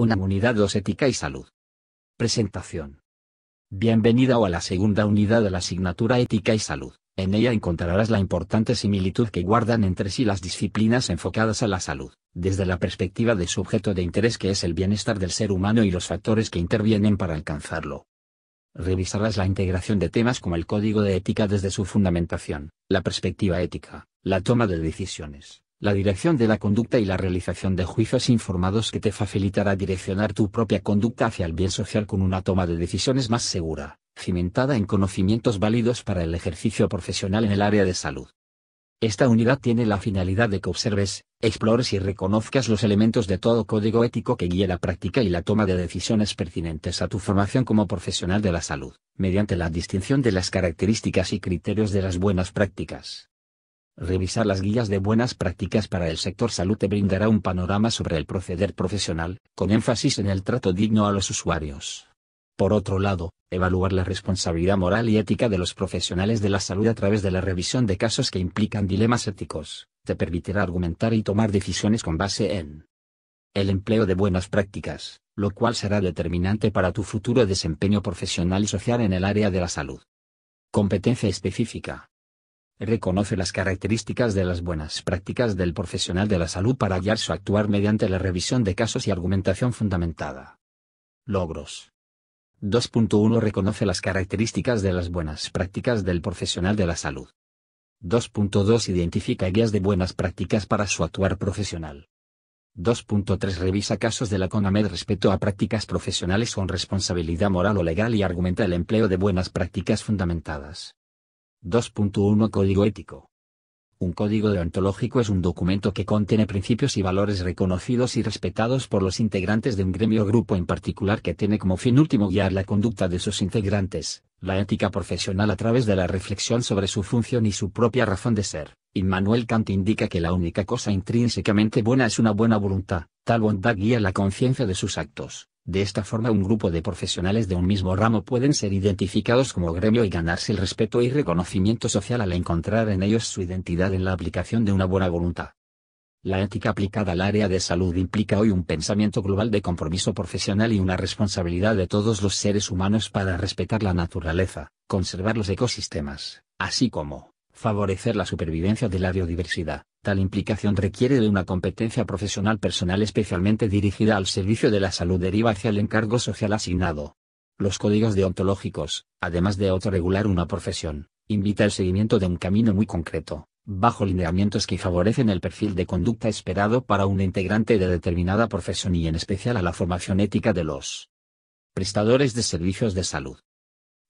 Una unidad 2 Ética y Salud. Presentación. Bienvenida a la segunda unidad de la asignatura Ética y Salud. En ella encontrarás la importante similitud que guardan entre sí las disciplinas enfocadas a la salud, desde la perspectiva de sujeto de interés que es el bienestar del ser humano y los factores que intervienen para alcanzarlo. Revisarás la integración de temas como el código de ética desde su fundamentación, la perspectiva ética, la toma de decisiones, la dirección de la conducta y la realización de juicios informados que te facilitará direccionar tu propia conducta hacia el bien social con una toma de decisiones más segura, cimentada en conocimientos válidos para el ejercicio profesional en el área de salud. Esta unidad tiene la finalidad de que observes, explores y reconozcas los elementos de todo código ético que guíe la práctica y la toma de decisiones pertinentes a tu formación como profesional de la salud, mediante la distinción de las características y criterios de las buenas prácticas. Revisar las guías de buenas prácticas para el sector salud te brindará un panorama sobre el proceder profesional, con énfasis en el trato digno a los usuarios. Por otro lado, evaluar la responsabilidad moral y ética de los profesionales de la salud a través de la revisión de casos que implican dilemas éticos, te permitirá argumentar y tomar decisiones con base en el empleo de buenas prácticas, lo cual será determinante para tu futuro desempeño profesional y social en el área de la salud. Competencia específica reconoce las características de las buenas prácticas del profesional de la salud para guiar su actuar mediante la revisión de casos y argumentación fundamentada. Logros. 2.1 Reconoce las características de las buenas prácticas del profesional de la salud. 2.2 Identifica guías de buenas prácticas para su actuar profesional. 2.3 Revisa casos de la CONAMED respecto a prácticas profesionales con responsabilidad moral o legal y argumenta el empleo de buenas prácticas fundamentadas. 2.1 Código ético. Un código deontológico es un documento que contiene principios y valores reconocidos y respetados por los integrantes de un gremio o grupo en particular que tiene como fin último guiar la conducta de sus integrantes, la ética profesional a través de la reflexión sobre su función y su propia razón de ser. Immanuel Kant indica que la única cosa intrínsecamente buena es una buena voluntad, tal bondad guía la conciencia de sus actos, de esta forma un grupo de profesionales de un mismo ramo pueden ser identificados como gremio y ganarse el respeto y reconocimiento social al encontrar en ellos su identidad en la aplicación de una buena voluntad. La ética aplicada al área de salud implica hoy un pensamiento global de compromiso profesional y una responsabilidad de todos los seres humanos para respetar la naturaleza, conservar los ecosistemas, así como, favorecer la supervivencia de la biodiversidad. Tal implicación requiere de una competencia profesional personal especialmente dirigida al servicio de la salud deriva hacia el encargo social asignado. Los códigos deontológicos, además de autorregular una profesión, invita el seguimiento de un camino muy concreto, bajo lineamientos que favorecen el perfil de conducta esperado para un integrante de determinada profesión y en especial a la formación ética de los prestadores de servicios de salud.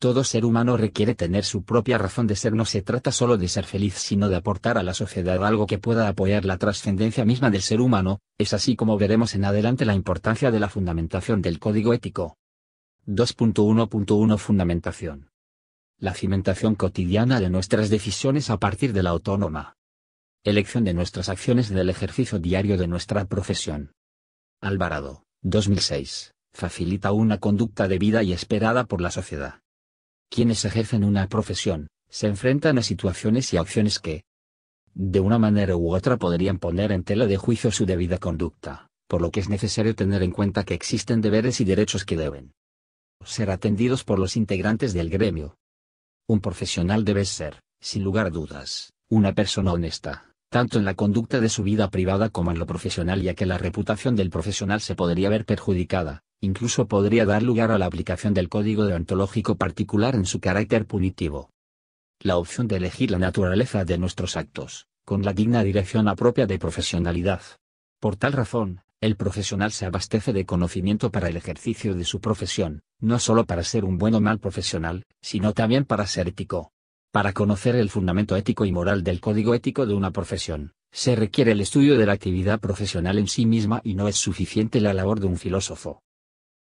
Todo ser humano requiere tener su propia razón de ser. No se trata solo de ser feliz, sino de aportar a la sociedad algo que pueda apoyar la trascendencia misma del ser humano, es así como veremos en adelante la importancia de la fundamentación del código ético. 2.1.1 Fundamentación. La cimentación cotidiana de nuestras decisiones a partir de la autónoma. Elección de nuestras acciones del ejercicio diario de nuestra profesión. Alvarado, 2006. Facilita una conducta debida y esperada por la sociedad quienes ejercen una profesión, se enfrentan a situaciones y acciones que, de una manera u otra podrían poner en tela de juicio su debida conducta, por lo que es necesario tener en cuenta que existen deberes y derechos que deben ser atendidos por los integrantes del gremio. Un profesional debe ser, sin lugar a dudas, una persona honesta, tanto en la conducta de su vida privada como en lo profesional ya que la reputación del profesional se podría ver perjudicada, incluso podría dar lugar a la aplicación del código deontológico particular en su carácter punitivo. La opción de elegir la naturaleza de nuestros actos, con la digna dirección apropia de profesionalidad. Por tal razón, el profesional se abastece de conocimiento para el ejercicio de su profesión, no solo para ser un buen o mal profesional, sino también para ser ético. Para conocer el fundamento ético y moral del código ético de una profesión, se requiere el estudio de la actividad profesional en sí misma y no es suficiente la labor de un filósofo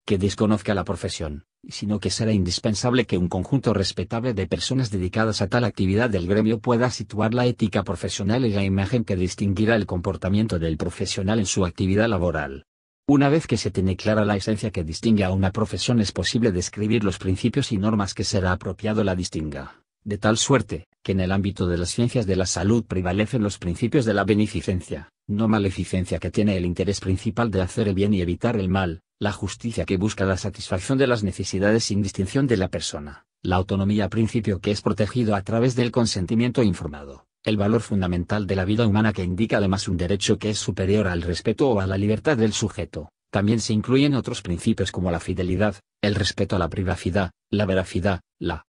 que desconozca la profesión, sino que será indispensable que un conjunto respetable de personas dedicadas a tal actividad del gremio pueda situar la ética profesional y la imagen que distinguirá el comportamiento del profesional en su actividad laboral. Una vez que se tiene clara la esencia que distingue a una profesión es posible describir los principios y normas que será apropiado la distinga, de tal suerte, que en el ámbito de las ciencias de la salud prevalecen los principios de la beneficencia, no maleficencia que tiene el interés principal de hacer el bien y evitar el mal, la justicia que busca la satisfacción de las necesidades sin distinción de la persona, la autonomía principio que es protegido a través del consentimiento informado, el valor fundamental de la vida humana que indica además un derecho que es superior al respeto o a la libertad del sujeto. También se incluyen otros principios como la fidelidad, el respeto a la privacidad, la veracidad, la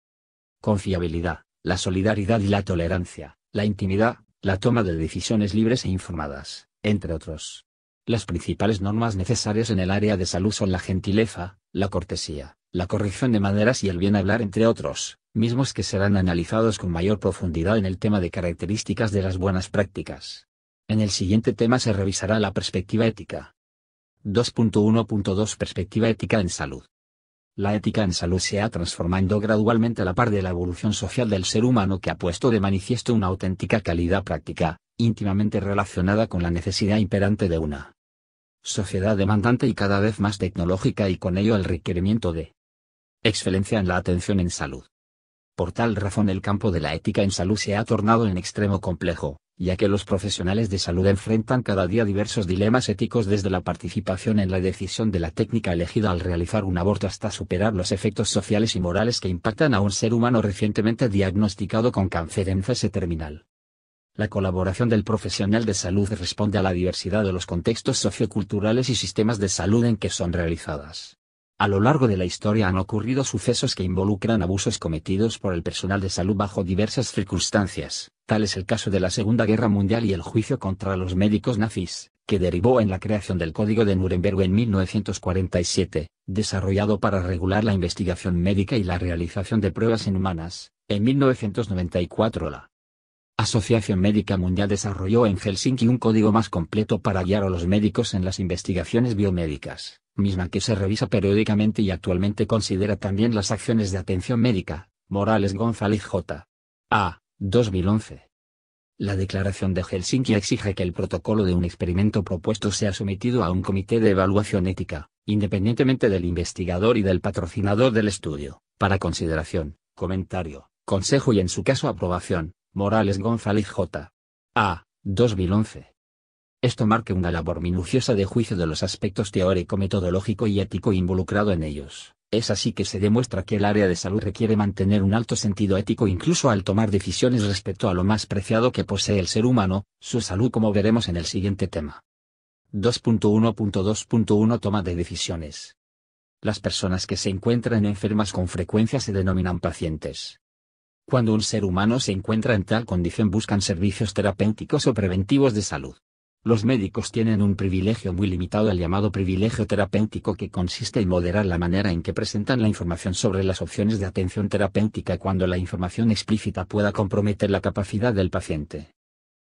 confiabilidad, la solidaridad y la tolerancia, la intimidad, la toma de decisiones libres e informadas, entre otros. Las principales normas necesarias en el área de salud son la gentileza, la cortesía, la corrección de maneras y el bien hablar entre otros, mismos que serán analizados con mayor profundidad en el tema de características de las buenas prácticas. En el siguiente tema se revisará la perspectiva ética. 2.1.2 Perspectiva ética en salud. La ética en salud se ha transformando gradualmente a la par de la evolución social del ser humano que ha puesto de manifiesto una auténtica calidad práctica, íntimamente relacionada con la necesidad imperante de una sociedad demandante y cada vez más tecnológica y con ello el requerimiento de excelencia en la atención en salud. Por tal razón el campo de la ética en salud se ha tornado en extremo complejo, ya que los profesionales de salud enfrentan cada día diversos dilemas éticos desde la participación en la decisión de la técnica elegida al realizar un aborto hasta superar los efectos sociales y morales que impactan a un ser humano recientemente diagnosticado con cáncer en fase terminal. La colaboración del profesional de salud responde a la diversidad de los contextos socioculturales y sistemas de salud en que son realizadas. A lo largo de la historia han ocurrido sucesos que involucran abusos cometidos por el personal de salud bajo diversas circunstancias, tal es el caso de la Segunda Guerra Mundial y el juicio contra los médicos nazis, que derivó en la creación del Código de Nuremberg en 1947, desarrollado para regular la investigación médica y la realización de pruebas inhumanas, en 1994 la Asociación Médica Mundial desarrolló en Helsinki un código más completo para guiar a los médicos en las investigaciones biomédicas misma que se revisa periódicamente y actualmente considera también las acciones de atención médica, Morales González J. A. 2011. La declaración de Helsinki exige que el protocolo de un experimento propuesto sea sometido a un comité de evaluación ética, independientemente del investigador y del patrocinador del estudio, para consideración, comentario, consejo y en su caso aprobación, Morales González J. A. 2011. Esto marca una labor minuciosa de juicio de los aspectos teórico, metodológico y ético involucrado en ellos. Es así que se demuestra que el área de salud requiere mantener un alto sentido ético incluso al tomar decisiones respecto a lo más preciado que posee el ser humano, su salud como veremos en el siguiente tema. 2.1.2.1 Toma de decisiones. Las personas que se encuentran enfermas con frecuencia se denominan pacientes. Cuando un ser humano se encuentra en tal condición buscan servicios terapéuticos o preventivos de salud. Los médicos tienen un privilegio muy limitado al llamado privilegio terapéutico que consiste en moderar la manera en que presentan la información sobre las opciones de atención terapéutica cuando la información explícita pueda comprometer la capacidad del paciente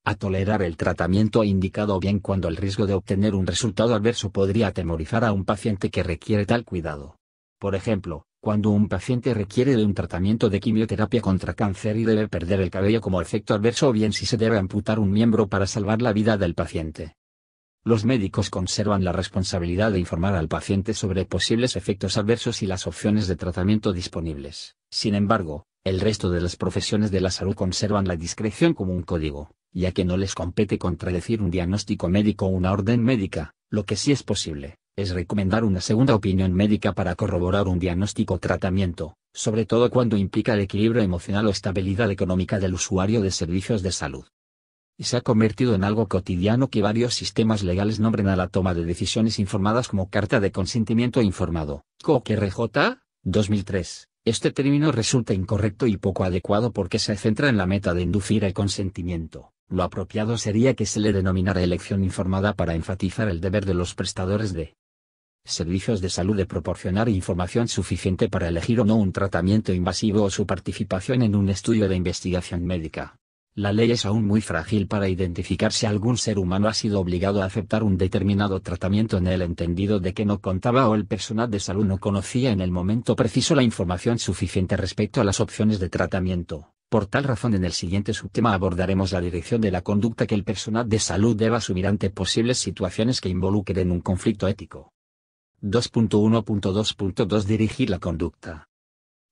a tolerar el tratamiento indicado bien cuando el riesgo de obtener un resultado adverso podría atemorizar a un paciente que requiere tal cuidado. Por ejemplo, cuando un paciente requiere de un tratamiento de quimioterapia contra cáncer y debe perder el cabello como efecto adverso o bien si se debe amputar un miembro para salvar la vida del paciente. Los médicos conservan la responsabilidad de informar al paciente sobre posibles efectos adversos y las opciones de tratamiento disponibles. Sin embargo, el resto de las profesiones de la salud conservan la discreción como un código, ya que no les compete contradecir un diagnóstico médico o una orden médica, lo que sí es posible es recomendar una segunda opinión médica para corroborar un diagnóstico o tratamiento, sobre todo cuando implica el equilibrio emocional o estabilidad económica del usuario de servicios de salud. Y se ha convertido en algo cotidiano que varios sistemas legales nombren a la toma de decisiones informadas como carta de consentimiento informado, COQRJ, 2003. Este término resulta incorrecto y poco adecuado porque se centra en la meta de inducir el consentimiento. Lo apropiado sería que se le denominara elección informada para enfatizar el deber de los prestadores de servicios de salud de proporcionar información suficiente para elegir o no un tratamiento invasivo o su participación en un estudio de investigación médica. La ley es aún muy frágil para identificar si algún ser humano ha sido obligado a aceptar un determinado tratamiento en el entendido de que no contaba o el personal de salud no conocía en el momento preciso la información suficiente respecto a las opciones de tratamiento. Por tal razón en el siguiente subtema abordaremos la dirección de la conducta que el personal de salud debe asumir ante posibles situaciones que involucren un conflicto ético. 2.1.2.2 Dirigir la conducta.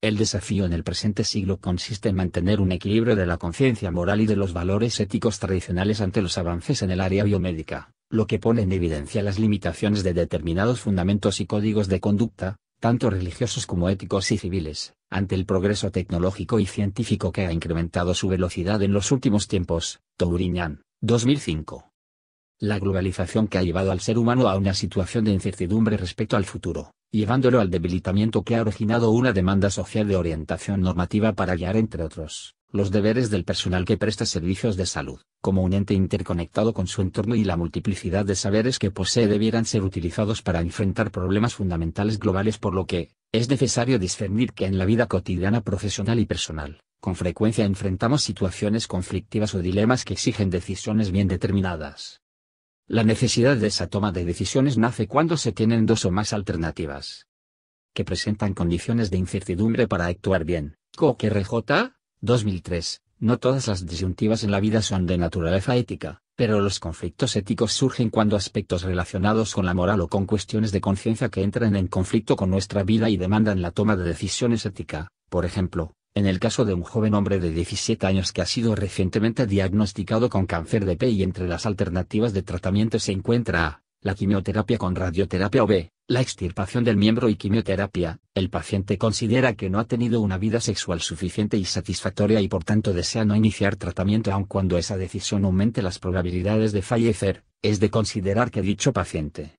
El desafío en el presente siglo consiste en mantener un equilibrio de la conciencia moral y de los valores éticos tradicionales ante los avances en el área biomédica, lo que pone en evidencia las limitaciones de determinados fundamentos y códigos de conducta, tanto religiosos como éticos y civiles, ante el progreso tecnológico y científico que ha incrementado su velocidad en los últimos tiempos, 2005. La globalización que ha llevado al ser humano a una situación de incertidumbre respecto al futuro, llevándolo al debilitamiento que ha originado una demanda social de orientación normativa para guiar, entre otros, los deberes del personal que presta servicios de salud, como un ente interconectado con su entorno y la multiplicidad de saberes que posee debieran ser utilizados para enfrentar problemas fundamentales globales por lo que, es necesario discernir que en la vida cotidiana profesional y personal, con frecuencia enfrentamos situaciones conflictivas o dilemas que exigen decisiones bien determinadas, la necesidad de esa toma de decisiones nace cuando se tienen dos o más alternativas que presentan condiciones de incertidumbre para actuar bien. Coque RJ, 2003. No todas las disyuntivas en la vida son de naturaleza ética, pero los conflictos éticos surgen cuando aspectos relacionados con la moral o con cuestiones de conciencia que entran en conflicto con nuestra vida y demandan la toma de decisiones ética, por ejemplo, en el caso de un joven hombre de 17 años que ha sido recientemente diagnosticado con cáncer de y entre las alternativas de tratamiento se encuentra A, la quimioterapia con radioterapia o B, la extirpación del miembro y quimioterapia, el paciente considera que no ha tenido una vida sexual suficiente y satisfactoria y por tanto desea no iniciar tratamiento aun cuando esa decisión aumente las probabilidades de fallecer, es de considerar que dicho paciente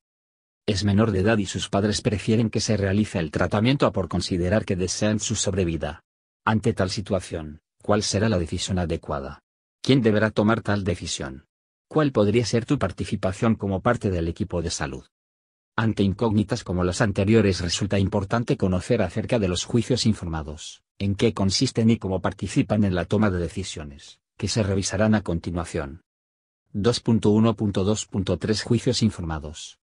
es menor de edad y sus padres prefieren que se realice el tratamiento a por considerar que desean su sobrevida. Ante tal situación, ¿cuál será la decisión adecuada? ¿Quién deberá tomar tal decisión? ¿Cuál podría ser tu participación como parte del equipo de salud? Ante incógnitas como las anteriores resulta importante conocer acerca de los juicios informados, en qué consisten y cómo participan en la toma de decisiones, que se revisarán a continuación. 2.1.2.3 Juicios informados.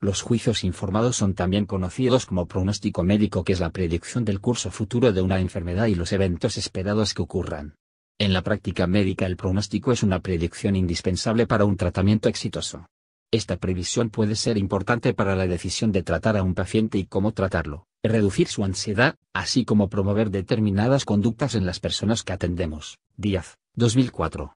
Los juicios informados son también conocidos como pronóstico médico que es la predicción del curso futuro de una enfermedad y los eventos esperados que ocurran. En la práctica médica el pronóstico es una predicción indispensable para un tratamiento exitoso. Esta previsión puede ser importante para la decisión de tratar a un paciente y cómo tratarlo, reducir su ansiedad, así como promover determinadas conductas en las personas que atendemos. Díaz, 2004.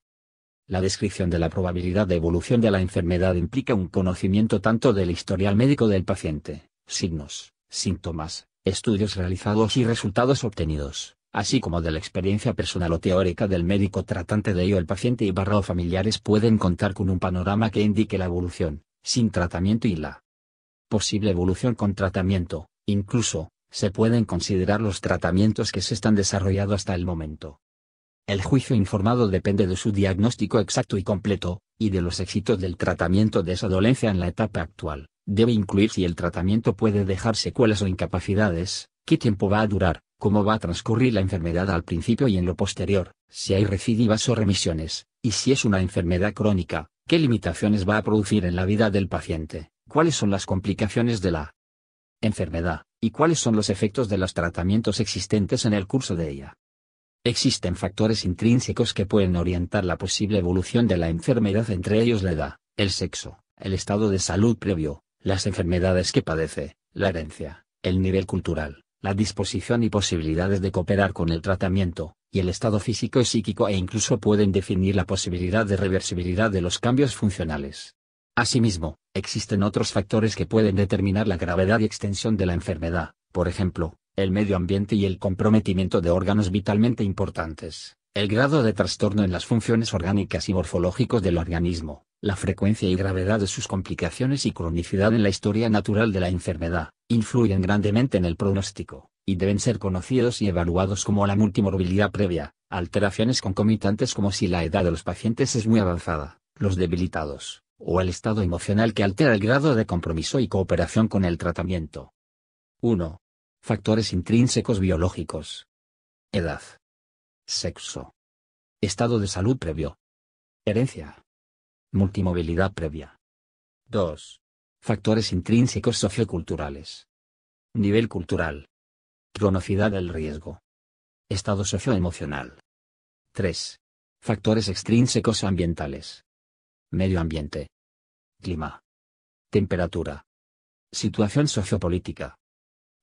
La descripción de la probabilidad de evolución de la enfermedad implica un conocimiento tanto del historial médico del paciente, signos, síntomas, estudios realizados y resultados obtenidos, así como de la experiencia personal o teórica del médico tratante de ello el paciente y barra o familiares pueden contar con un panorama que indique la evolución, sin tratamiento y la posible evolución con tratamiento, incluso, se pueden considerar los tratamientos que se están desarrollando hasta el momento. El juicio informado depende de su diagnóstico exacto y completo, y de los éxitos del tratamiento de esa dolencia en la etapa actual. Debe incluir si el tratamiento puede dejar secuelas o incapacidades, qué tiempo va a durar, cómo va a transcurrir la enfermedad al principio y en lo posterior, si hay recidivas o remisiones, y si es una enfermedad crónica, qué limitaciones va a producir en la vida del paciente, cuáles son las complicaciones de la enfermedad, y cuáles son los efectos de los tratamientos existentes en el curso de ella. Existen factores intrínsecos que pueden orientar la posible evolución de la enfermedad entre ellos la edad, el sexo, el estado de salud previo, las enfermedades que padece, la herencia, el nivel cultural, la disposición y posibilidades de cooperar con el tratamiento, y el estado físico y psíquico e incluso pueden definir la posibilidad de reversibilidad de los cambios funcionales. Asimismo, existen otros factores que pueden determinar la gravedad y extensión de la enfermedad, por ejemplo, el medio ambiente y el comprometimiento de órganos vitalmente importantes, el grado de trastorno en las funciones orgánicas y morfológicos del organismo, la frecuencia y gravedad de sus complicaciones y cronicidad en la historia natural de la enfermedad, influyen grandemente en el pronóstico, y deben ser conocidos y evaluados como la multimorbilidad previa, alteraciones concomitantes como si la edad de los pacientes es muy avanzada, los debilitados, o el estado emocional que altera el grado de compromiso y cooperación con el tratamiento. 1. Factores intrínsecos biológicos. Edad. Sexo. Estado de salud previo. Herencia. Multimovilidad previa. 2. Factores intrínsecos socioculturales. Nivel cultural. Cronocidad del riesgo. Estado socioemocional. 3. Factores extrínsecos ambientales. Medio ambiente. Clima. Temperatura. Situación sociopolítica.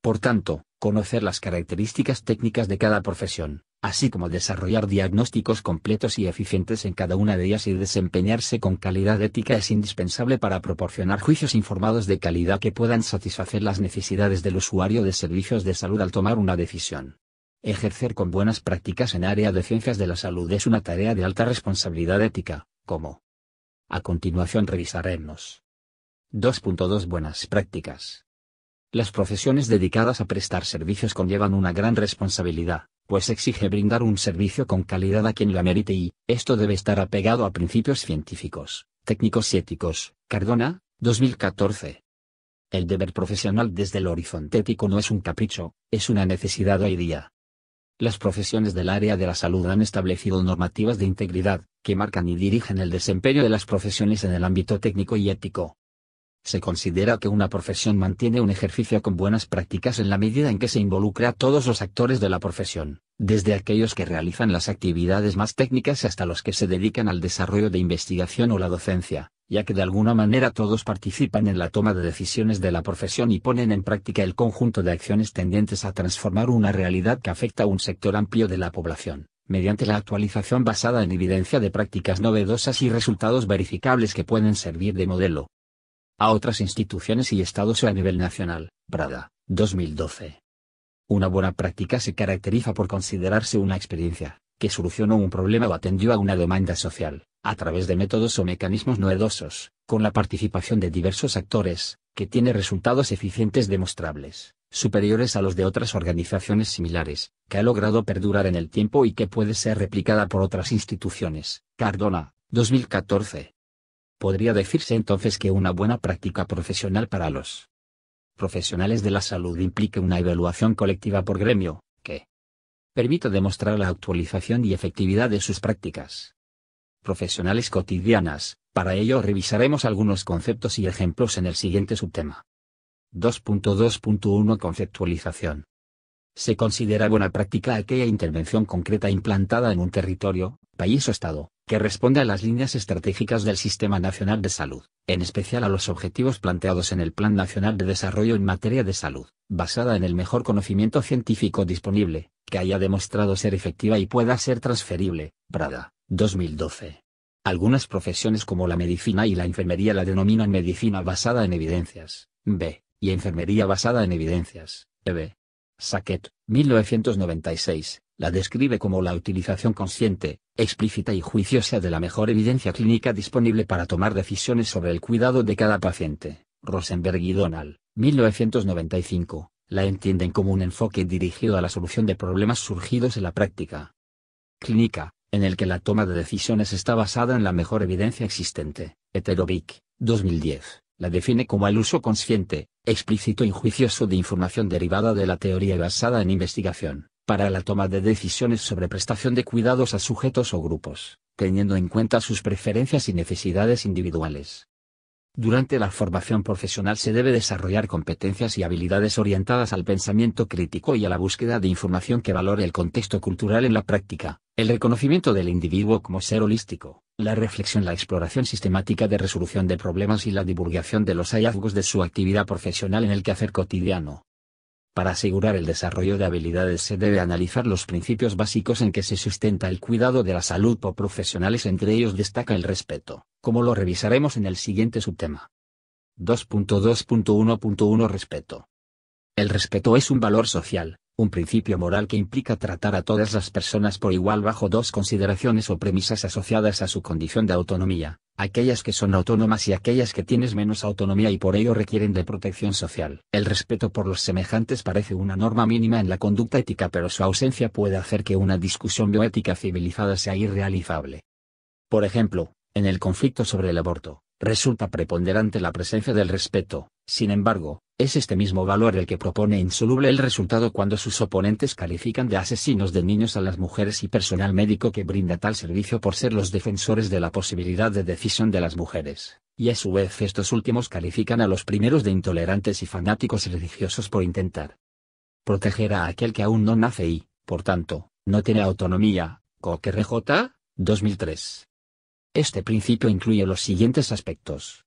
Por tanto, conocer las características técnicas de cada profesión, así como desarrollar diagnósticos completos y eficientes en cada una de ellas y desempeñarse con calidad ética es indispensable para proporcionar juicios informados de calidad que puedan satisfacer las necesidades del usuario de servicios de salud al tomar una decisión. Ejercer con buenas prácticas en área de ciencias de la salud es una tarea de alta responsabilidad ética, como a continuación revisaremos. 2.2 Buenas prácticas. Las profesiones dedicadas a prestar servicios conllevan una gran responsabilidad, pues exige brindar un servicio con calidad a quien la merite y, esto debe estar apegado a principios científicos, técnicos y éticos. Cardona, 2014. El deber profesional desde el horizonte ético no es un capricho, es una necesidad hoy día. Las profesiones del área de la salud han establecido normativas de integridad, que marcan y dirigen el desempeño de las profesiones en el ámbito técnico y ético se considera que una profesión mantiene un ejercicio con buenas prácticas en la medida en que se involucra a todos los actores de la profesión, desde aquellos que realizan las actividades más técnicas hasta los que se dedican al desarrollo de investigación o la docencia, ya que de alguna manera todos participan en la toma de decisiones de la profesión y ponen en práctica el conjunto de acciones tendientes a transformar una realidad que afecta a un sector amplio de la población, mediante la actualización basada en evidencia de prácticas novedosas y resultados verificables que pueden servir de modelo, a otras instituciones y estados a nivel nacional. Prada, 2012. Una buena práctica se caracteriza por considerarse una experiencia, que solucionó un problema o atendió a una demanda social, a través de métodos o mecanismos novedosos, con la participación de diversos actores, que tiene resultados eficientes demostrables, superiores a los de otras organizaciones similares, que ha logrado perdurar en el tiempo y que puede ser replicada por otras instituciones. Cardona, 2014. Podría decirse entonces que una buena práctica profesional para los profesionales de la salud implique una evaluación colectiva por gremio, que permita demostrar la actualización y efectividad de sus prácticas profesionales cotidianas, para ello revisaremos algunos conceptos y ejemplos en el siguiente subtema. 2.2.1 Conceptualización. Se considera buena práctica aquella intervención concreta implantada en un territorio, país o estado, que responde a las líneas estratégicas del Sistema Nacional de Salud, en especial a los objetivos planteados en el Plan Nacional de Desarrollo en materia de salud, basada en el mejor conocimiento científico disponible, que haya demostrado ser efectiva y pueda ser transferible. Prada, 2012. Algunas profesiones como la medicina y la enfermería la denominan medicina basada en evidencias, B, y enfermería basada en evidencias, EB, Sackett, 1996, la describe como la utilización consciente, explícita y juiciosa de la mejor evidencia clínica disponible para tomar decisiones sobre el cuidado de cada paciente. Rosenberg y Donald, 1995, la entienden como un enfoque dirigido a la solución de problemas surgidos en la práctica clínica, en el que la toma de decisiones está basada en la mejor evidencia existente. Heterovic, 2010 la define como el uso consciente, explícito y juicioso de información derivada de la teoría basada en investigación, para la toma de decisiones sobre prestación de cuidados a sujetos o grupos, teniendo en cuenta sus preferencias y necesidades individuales. Durante la formación profesional se debe desarrollar competencias y habilidades orientadas al pensamiento crítico y a la búsqueda de información que valore el contexto cultural en la práctica, el reconocimiento del individuo como ser holístico, la reflexión, la exploración sistemática de resolución de problemas y la divulgación de los hallazgos de su actividad profesional en el quehacer cotidiano. Para asegurar el desarrollo de habilidades se debe analizar los principios básicos en que se sustenta el cuidado de la salud por profesionales, entre ellos destaca el respeto, como lo revisaremos en el siguiente subtema. 2.2.1.1 Respeto. El respeto es un valor social, un principio moral que implica tratar a todas las personas por igual bajo dos consideraciones o premisas asociadas a su condición de autonomía, aquellas que son autónomas y aquellas que tienen menos autonomía y por ello requieren de protección social. El respeto por los semejantes parece una norma mínima en la conducta ética pero su ausencia puede hacer que una discusión bioética civilizada sea irrealizable. Por ejemplo, en el conflicto sobre el aborto, resulta preponderante la presencia del respeto, sin embargo, es este mismo valor el que propone insoluble el resultado cuando sus oponentes califican de asesinos de niños a las mujeres y personal médico que brinda tal servicio por ser los defensores de la posibilidad de decisión de las mujeres, y a su vez estos últimos califican a los primeros de intolerantes y fanáticos religiosos por intentar proteger a aquel que aún no nace y, por tanto, no tiene autonomía, Coquerre 2003. Este principio incluye los siguientes aspectos.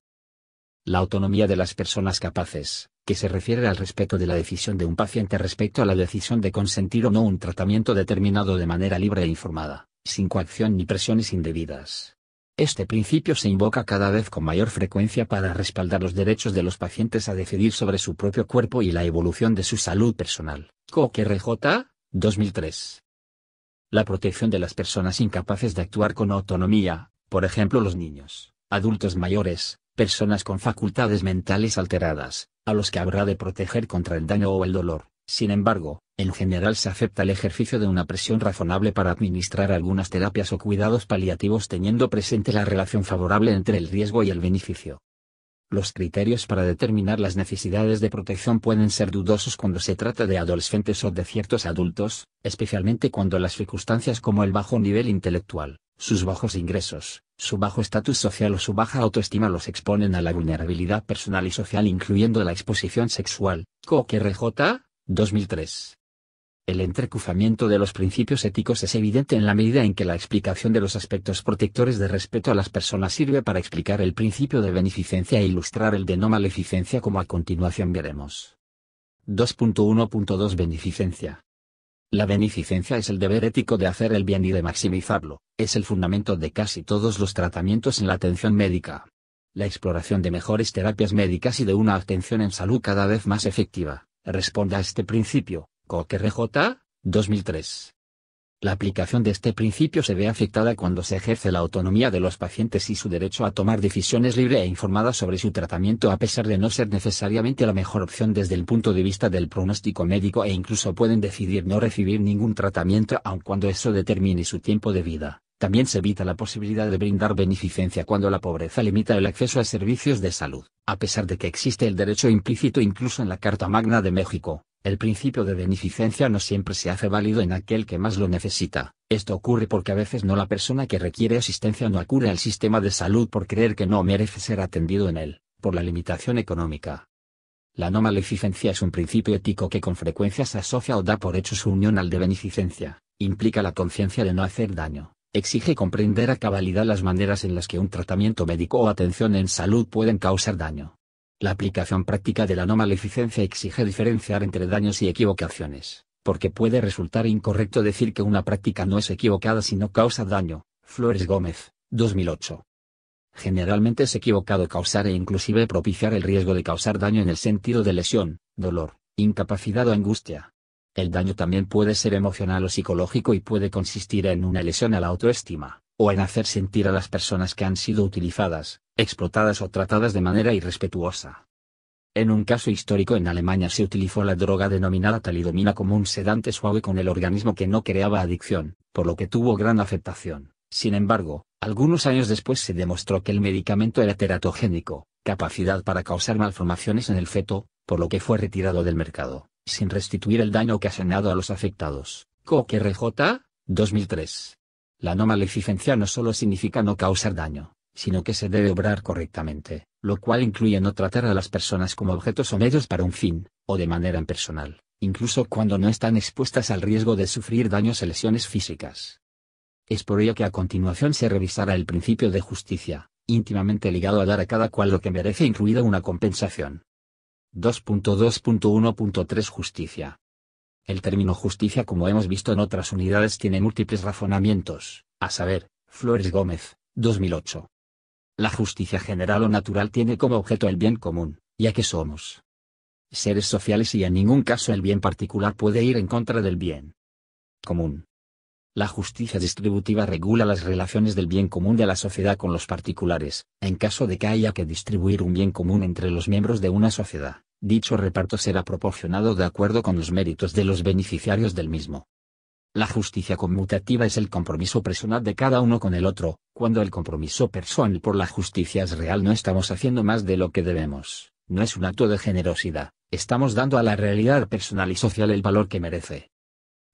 La autonomía de las personas capaces, que se refiere al respeto de la decisión de un paciente respecto a la decisión de consentir o no un tratamiento determinado de manera libre e informada, sin coacción ni presiones indebidas. Este principio se invoca cada vez con mayor frecuencia para respaldar los derechos de los pacientes a decidir sobre su propio cuerpo y la evolución de su salud personal. Coque 2003. La protección de las personas incapaces de actuar con autonomía, por ejemplo los niños, adultos mayores, personas con facultades mentales alteradas, a los que habrá de proteger contra el daño o el dolor. Sin embargo, en general se acepta el ejercicio de una presión razonable para administrar algunas terapias o cuidados paliativos teniendo presente la relación favorable entre el riesgo y el beneficio. Los criterios para determinar las necesidades de protección pueden ser dudosos cuando se trata de adolescentes o de ciertos adultos, especialmente cuando las circunstancias como el bajo nivel intelectual, sus bajos ingresos, su bajo estatus social o su baja autoestima los exponen a la vulnerabilidad personal y social incluyendo la exposición sexual. Cocker RJ, 2003. El entrecruzamiento de los principios éticos es evidente en la medida en que la explicación de los aspectos protectores de respeto a las personas sirve para explicar el principio de beneficencia e ilustrar el de no maleficencia como a continuación veremos. 2.1.2 Beneficencia. La beneficencia es el deber ético de hacer el bien y de maximizarlo, es el fundamento de casi todos los tratamientos en la atención médica. La exploración de mejores terapias médicas y de una atención en salud cada vez más efectiva, responde a este principio, Coquerre 2003. La aplicación de este principio se ve afectada cuando se ejerce la autonomía de los pacientes y su derecho a tomar decisiones libres e informadas sobre su tratamiento a pesar de no ser necesariamente la mejor opción desde el punto de vista del pronóstico médico e incluso pueden decidir no recibir ningún tratamiento aun cuando eso determine su tiempo de vida. También se evita la posibilidad de brindar beneficencia cuando la pobreza limita el acceso a servicios de salud, a pesar de que existe el derecho implícito incluso en la Carta Magna de México, el principio de beneficencia no siempre se hace válido en aquel que más lo necesita. Esto ocurre porque a veces no la persona que requiere asistencia no acude al sistema de salud por creer que no merece ser atendido en él, por la limitación económica. La no maleficencia es un principio ético que con frecuencia se asocia o da por hecho su unión al de beneficencia, implica la conciencia de no hacer daño, exige comprender a cabalidad las maneras en las que un tratamiento médico o atención en salud pueden causar daño, la aplicación práctica de la no maleficencia exige diferenciar entre daños y equivocaciones, porque puede resultar incorrecto decir que una práctica no es equivocada si no causa daño. Flores Gómez, 2008. Generalmente es equivocado causar e inclusive propiciar el riesgo de causar daño en el sentido de lesión, dolor, incapacidad o angustia. El daño también puede ser emocional o psicológico y puede consistir en una lesión a la autoestima, o en hacer sentir a las personas que han sido utilizadas, explotadas o tratadas de manera irrespetuosa. En un caso histórico en Alemania se utilizó la droga denominada talidomina como un sedante suave con el organismo que no creaba adicción, por lo que tuvo gran aceptación. Sin embargo, algunos años después se demostró que el medicamento era teratogénico, capacidad para causar malformaciones en el feto, por lo que fue retirado del mercado, sin restituir el daño ocasionado a los afectados. Coquer 2003. La no maleficencia no solo significa no causar daño, sino que se debe obrar correctamente, lo cual incluye no tratar a las personas como objetos o medios para un fin, o de manera impersonal, incluso cuando no están expuestas al riesgo de sufrir daños o lesiones físicas. Es por ello que a continuación se revisará el principio de justicia, íntimamente ligado a dar a cada cual lo que merece incluida una compensación. 2.2.1.3 Justicia. El término justicia como hemos visto en otras unidades tiene múltiples razonamientos, a saber, Flores Gómez, 2008. La justicia general o natural tiene como objeto el bien común, ya que somos seres sociales y en ningún caso el bien particular puede ir en contra del bien común. La justicia distributiva regula las relaciones del bien común de la sociedad con los particulares, en caso de que haya que distribuir un bien común entre los miembros de una sociedad. Dicho reparto será proporcionado de acuerdo con los méritos de los beneficiarios del mismo. La justicia conmutativa es el compromiso personal de cada uno con el otro, cuando el compromiso personal por la justicia es real no estamos haciendo más de lo que debemos, no es un acto de generosidad, estamos dando a la realidad personal y social el valor que merece.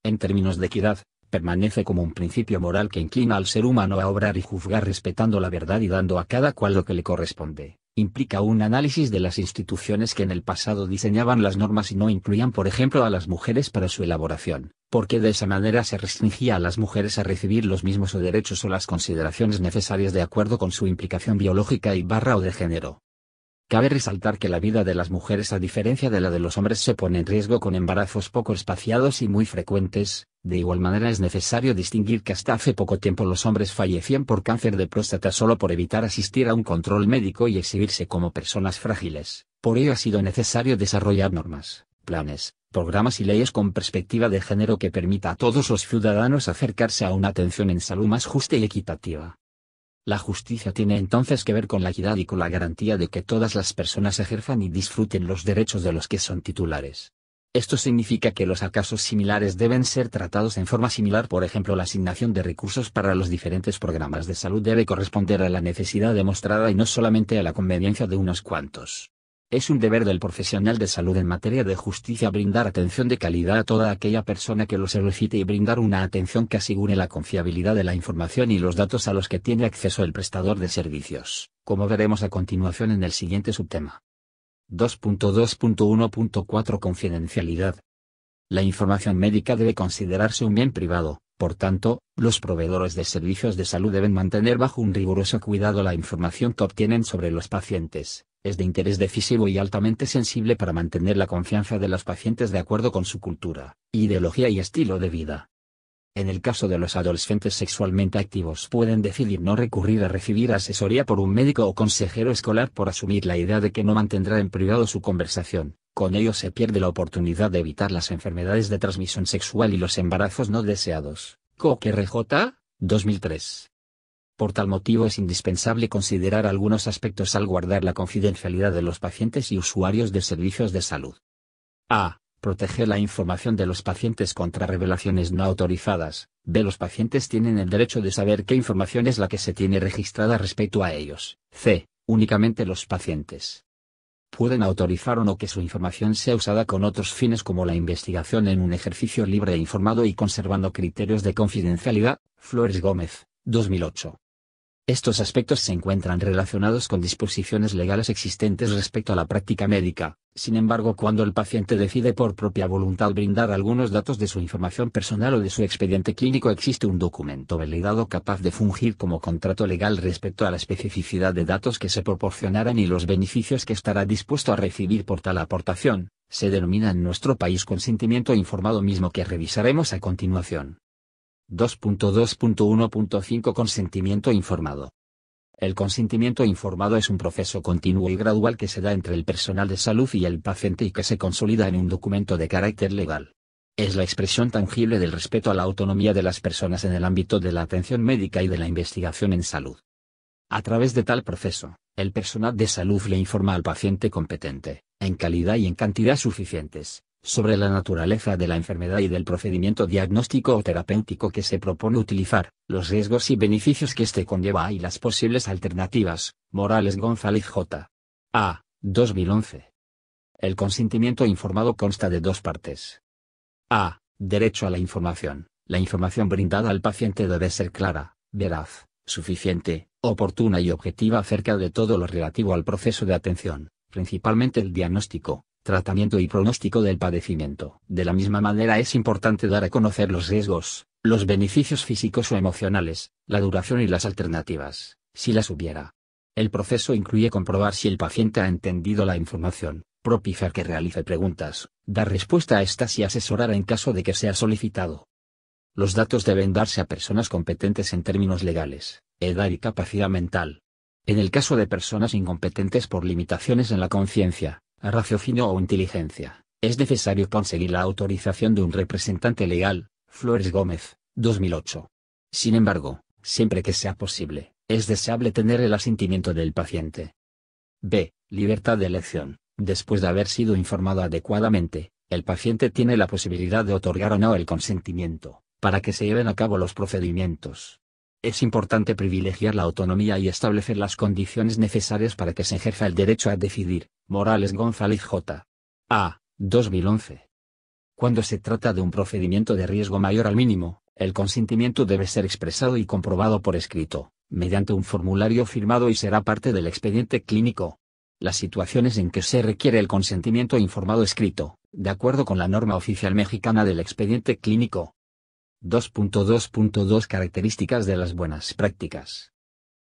En términos de equidad, permanece como un principio moral que inclina al ser humano a obrar y juzgar respetando la verdad y dando a cada cual lo que le corresponde, implica un análisis de las instituciones que en el pasado diseñaban las normas y no incluían por ejemplo a las mujeres para su elaboración, porque de esa manera se restringía a las mujeres a recibir los mismos derechos o las consideraciones necesarias de acuerdo con su implicación biológica y barra o de género. Cabe resaltar que la vida de las mujeres a diferencia de la de los hombres se pone en riesgo con embarazos poco espaciados y muy frecuentes, de igual manera es necesario distinguir que hasta hace poco tiempo los hombres fallecían por cáncer de próstata solo por evitar asistir a un control médico y exhibirse como personas frágiles. Por ello ha sido necesario desarrollar normas, planes, programas y leyes con perspectiva de género que permita a todos los ciudadanos acercarse a una atención en salud más justa y equitativa. La justicia tiene entonces que ver con la equidad y con la garantía de que todas las personas ejerzan y disfruten los derechos de los que son titulares. Esto significa que los casos similares deben ser tratados en forma similar, por ejemplo, la asignación de recursos para los diferentes programas de salud debe corresponder a la necesidad demostrada y no solamente a la conveniencia de unos cuantos. Es un deber del profesional de salud en materia de justicia brindar atención de calidad a toda aquella persona que lo solicite y brindar una atención que asegure la confiabilidad de la información y los datos a los que tiene acceso el prestador de servicios, como veremos a continuación en el siguiente subtema. 2.2.1.4 Confidencialidad. La información médica debe considerarse un bien privado, por tanto, los proveedores de servicios de salud deben mantener bajo un riguroso cuidado la información que obtienen sobre los pacientes, es de interés decisivo y altamente sensible para mantener la confianza de los pacientes de acuerdo con su cultura, ideología y estilo de vida. En el caso de los adolescentes sexualmente activos pueden decidir no recurrir a recibir asesoría por un médico o consejero escolar por asumir la idea de que no mantendrá en privado su conversación, con ello se pierde la oportunidad de evitar las enfermedades de transmisión sexual y los embarazos no deseados. Coque RJ, 2003. Por tal motivo es indispensable considerar algunos aspectos al guardar la confidencialidad de los pacientes y usuarios de servicios de salud. A. Proteger la información de los pacientes contra revelaciones no autorizadas, B. los pacientes tienen el derecho de saber qué información es la que se tiene registrada respecto a ellos, c. únicamente los pacientes. Pueden autorizar o no que su información sea usada con otros fines como la investigación en un ejercicio libre e informado y conservando criterios de confidencialidad, Flores Gómez, 2008. Estos aspectos se encuentran relacionados con disposiciones legales existentes respecto a la práctica médica, sin embargo, cuando el paciente decide por propia voluntad brindar algunos datos de su información personal o de su expediente clínico, existe un documento validado capaz de fungir como contrato legal respecto a la especificidad de datos que se proporcionarán y los beneficios que estará dispuesto a recibir por tal aportación, se denomina en nuestro país consentimiento informado mismo que revisaremos a continuación. 2.2.1.5 Consentimiento informado. El consentimiento informado es un proceso continuo y gradual que se da entre el personal de salud y el paciente y que se consolida en un documento de carácter legal. Es la expresión tangible del respeto a la autonomía de las personas en el ámbito de la atención médica y de la investigación en salud. A través de tal proceso, el personal de salud le informa al paciente competente, en calidad y en cantidad suficientes, sobre la naturaleza de la enfermedad y del procedimiento diagnóstico o terapéutico que se propone utilizar, los riesgos y beneficios que este conlleva y las posibles alternativas. Morales González J. A. 2011. El consentimiento informado consta de dos partes. A. Derecho a la información. La información brindada al paciente debe ser clara, veraz, suficiente, oportuna y objetiva acerca de todo lo relativo al proceso de atención, principalmente el diagnóstico, tratamiento y pronóstico del padecimiento. De la misma manera es importante dar a conocer los riesgos, los beneficios físicos o emocionales, la duración y las alternativas, si las hubiera. El proceso incluye comprobar si el paciente ha entendido la información, propiciar que realice preguntas, dar respuesta a estas y asesorar en caso de que sea solicitado. Los datos deben darse a personas competentes en términos legales, edad y capacidad mental. En el caso de personas incompetentes por limitaciones en la conciencia, raciocinio o inteligencia, es necesario conseguir la autorización de un representante legal, Flores Gómez, 2008. Sin embargo, siempre que sea posible, es deseable tener el asentimiento del paciente. B. Libertad de elección. Después de haber sido informado adecuadamente, el paciente tiene la posibilidad de otorgar o no el consentimiento, para que se lleven a cabo los procedimientos. Es importante privilegiar la autonomía y establecer las condiciones necesarias para que se ejerza el derecho a decidir, Morales González J. A. 2011. Cuando se trata de un procedimiento de riesgo mayor al mínimo, el consentimiento debe ser expresado y comprobado por escrito, mediante un formulario firmado y será parte del expediente clínico. Las situaciones en que se requiere el consentimiento informado escrito, de acuerdo con la norma oficial mexicana del expediente clínico. 2.2.2 Características de las buenas prácticas.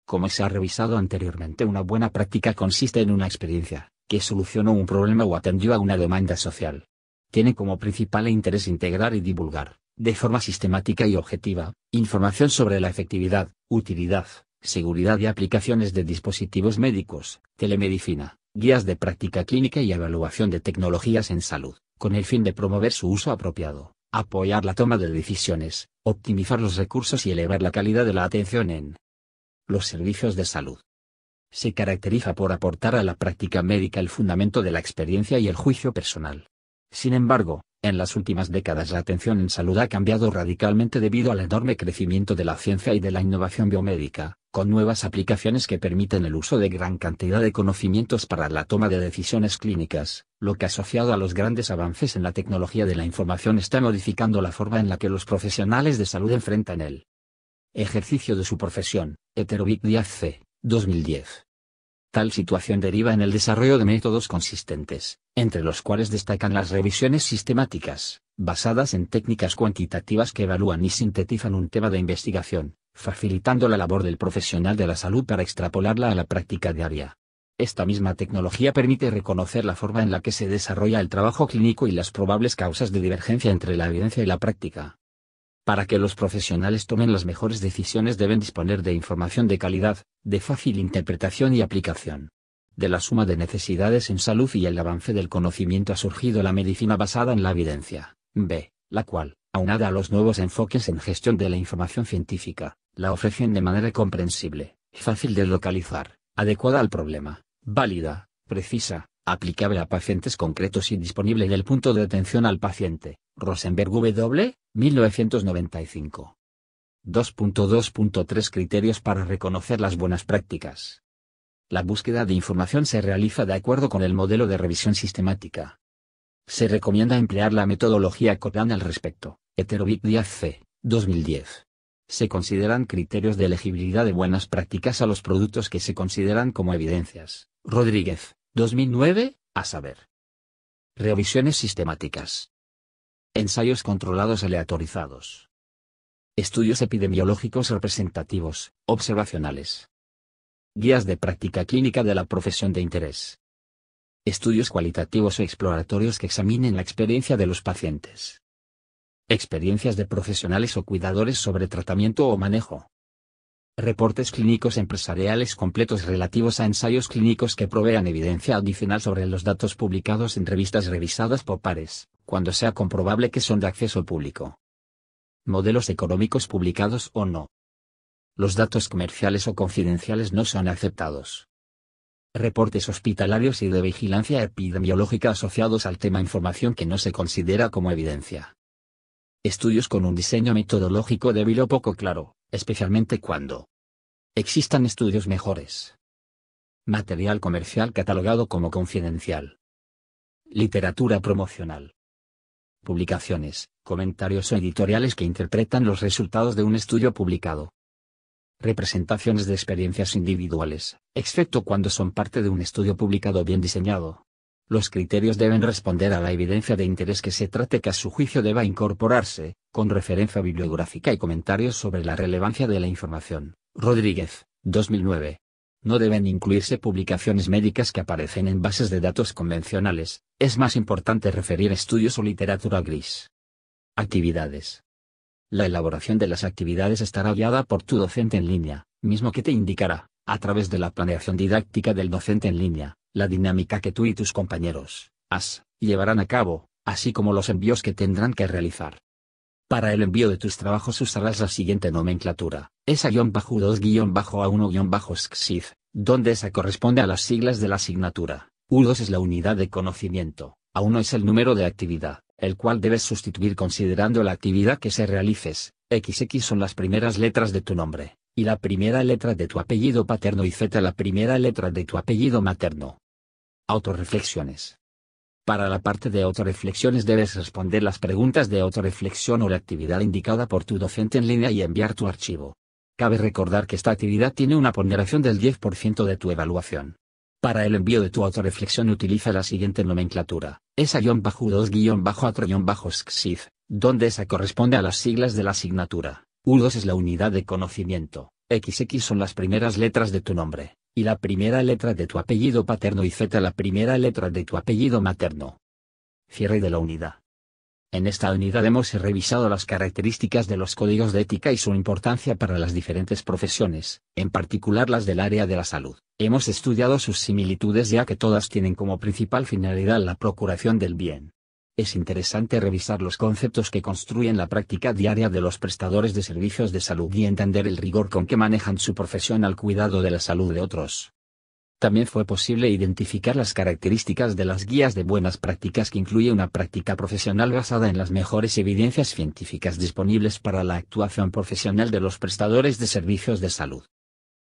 Como se ha revisado anteriormente, una buena práctica consiste en una experiencia, que solucionó un problema o atendió a una demanda social. Tiene como principal interés integrar y divulgar, de forma sistemática y objetiva, información sobre la efectividad, utilidad, seguridad y aplicaciones de dispositivos médicos, telemedicina, guías de práctica clínica y evaluación de tecnologías en salud, con el fin de promover su uso apropiado, apoyar la toma de decisiones, optimizar los recursos y elevar la calidad de la atención en los servicios de salud se caracteriza por aportar a la práctica médica el fundamento de la experiencia y el juicio personal. Sin embargo, en las últimas décadas la atención en salud ha cambiado radicalmente debido al enorme crecimiento de la ciencia y de la innovación biomédica, con nuevas aplicaciones que permiten el uso de gran cantidad de conocimientos para la toma de decisiones clínicas, lo que asociado a los grandes avances en la tecnología de la información está modificando la forma en la que los profesionales de salud enfrentan el ejercicio de su profesión. Heterovic C. 2010. Tal situación deriva en el desarrollo de métodos consistentes, entre los cuales destacan las revisiones sistemáticas, basadas en técnicas cuantitativas que evalúan y sintetizan un tema de investigación, facilitando la labor del profesional de la salud para extrapolarla a la práctica diaria. Esta misma tecnología permite reconocer la forma en la que se desarrolla el trabajo clínico y las probables causas de divergencia entre la evidencia y la práctica. Para que los profesionales tomen las mejores decisiones deben disponer de información de calidad, de fácil interpretación y aplicación. De la suma de necesidades en salud y el avance del conocimiento ha surgido la medicina basada en la evidencia, B, la cual, aunada a los nuevos enfoques en gestión de la información científica, la ofrecen de manera comprensible, fácil de localizar, adecuada al problema, válida, precisa, aplicable a pacientes concretos y disponible en el punto de atención al paciente. Rosenberg W. 1995. 2.2.3 Criterios para reconocer las buenas prácticas. La búsqueda de información se realiza de acuerdo con el modelo de revisión sistemática. Se recomienda emplear la metodología Coran al respecto, Heterobit Díaz C, 2010. Se consideran criterios de elegibilidad de buenas prácticas a los productos que se consideran como evidencias, Rodríguez, 2009, a saber. Revisiones sistemáticas. Ensayos controlados aleatorizados. Estudios epidemiológicos representativos, observacionales. Guías de práctica clínica de la profesión de interés. Estudios cualitativos o exploratorios que examinen la experiencia de los pacientes. Experiencias de profesionales o cuidadores sobre tratamiento o manejo. Reportes clínicos empresariales completos relativos a ensayos clínicos que provean evidencia adicional sobre los datos publicados en revistas revisadas por pares, cuando sea comprobable que son de acceso público. Modelos económicos publicados o no. Los datos comerciales o confidenciales no son aceptados. Reportes hospitalarios y de vigilancia epidemiológica asociados al tema información que no se considera como evidencia. Estudios con un diseño metodológico débil o poco claro, especialmente cuando existan estudios mejores. Material comercial catalogado como confidencial. Literatura promocional publicaciones, comentarios o editoriales que interpretan los resultados de un estudio publicado. Representaciones de experiencias individuales, excepto cuando son parte de un estudio publicado bien diseñado. Los criterios deben responder a la evidencia de interés que se trate que a su juicio deba incorporarse, con referencia bibliográfica y comentarios sobre la relevancia de la información. Rodríguez, 2009 no deben incluirse publicaciones médicas que aparecen en bases de datos convencionales, es más importante referir estudios o literatura gris. Actividades. La elaboración de las actividades estará guiada por tu docente en línea, mismo que te indicará, a través de la planeación didáctica del docente en línea, la dinámica que tú y tus compañeros, AS, llevarán a cabo, así como los envíos que tendrán que realizar. Para el envío de tus trabajos usarás la siguiente nomenclatura. ESA-2-A1-SCSIF, donde ESA corresponde a las siglas de la asignatura. U2 es la unidad de conocimiento, A1 es el número de actividad, el cual debes sustituir considerando la actividad que se realices, XX son las primeras letras de tu nombre, y la primera letra de tu apellido paterno y Z la primera letra de tu apellido materno. Autoreflexiones. Para la parte de autoreflexiones debes responder las preguntas de autoreflexión o la actividad indicada por tu docente en línea y enviar tu archivo. Cabe recordar que esta actividad tiene una ponderación del 10% de tu evaluación. Para el envío de tu autorreflexión utiliza la siguiente nomenclatura, ESA-2-4-SCIF, donde ESA corresponde a las siglas de la asignatura, U2 es la unidad de conocimiento, XX son las primeras letras de tu nombre, y la primera letra de tu apellido paterno y Z la primera letra de tu apellido materno. Cierre de la unidad. En esta unidad hemos revisado las características de los códigos de ética y su importancia para las diferentes profesiones, en particular las del área de la salud. Hemos estudiado sus similitudes ya que todas tienen como principal finalidad la procuración del bien. Es interesante revisar los conceptos que construyen la práctica diaria de los prestadores de servicios de salud y entender el rigor con que manejan su profesión al cuidado de la salud de otros. También fue posible identificar las características de las guías de buenas prácticas que incluye una práctica profesional basada en las mejores evidencias científicas disponibles para la actuación profesional de los prestadores de servicios de salud.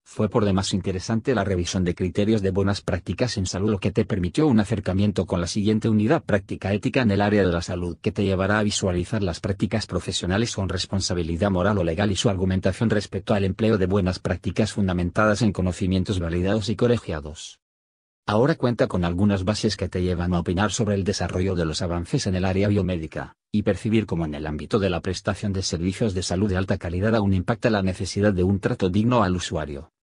Fue por demás interesante la revisión de criterios de buenas prácticas en salud lo que te permitió un acercamiento con la siguiente unidad práctica ética en el área de la salud que te llevará a visualizar las prácticas profesionales con responsabilidad moral o legal y su argumentación respecto al empleo de buenas prácticas fundamentadas en conocimientos validados y colegiados. Ahora cuenta con algunas bases que te llevan a opinar sobre el desarrollo de los avances en el área biomédica, y percibir cómo en el ámbito de la prestación de servicios de salud de alta calidad aún impacta la necesidad de un trato digno al usuario.